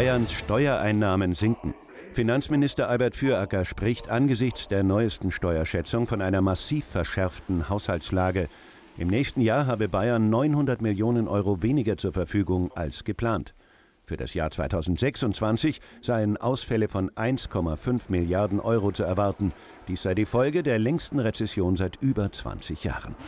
Bayerns Steuereinnahmen sinken. Finanzminister Albert Füracker spricht angesichts der neuesten Steuerschätzung von einer massiv verschärften Haushaltslage. Im nächsten Jahr habe Bayern 900 Millionen Euro weniger zur Verfügung als geplant. Für das Jahr 2026 seien Ausfälle von 1,5 Milliarden Euro zu erwarten. Dies sei die Folge der längsten Rezession seit über 20 Jahren.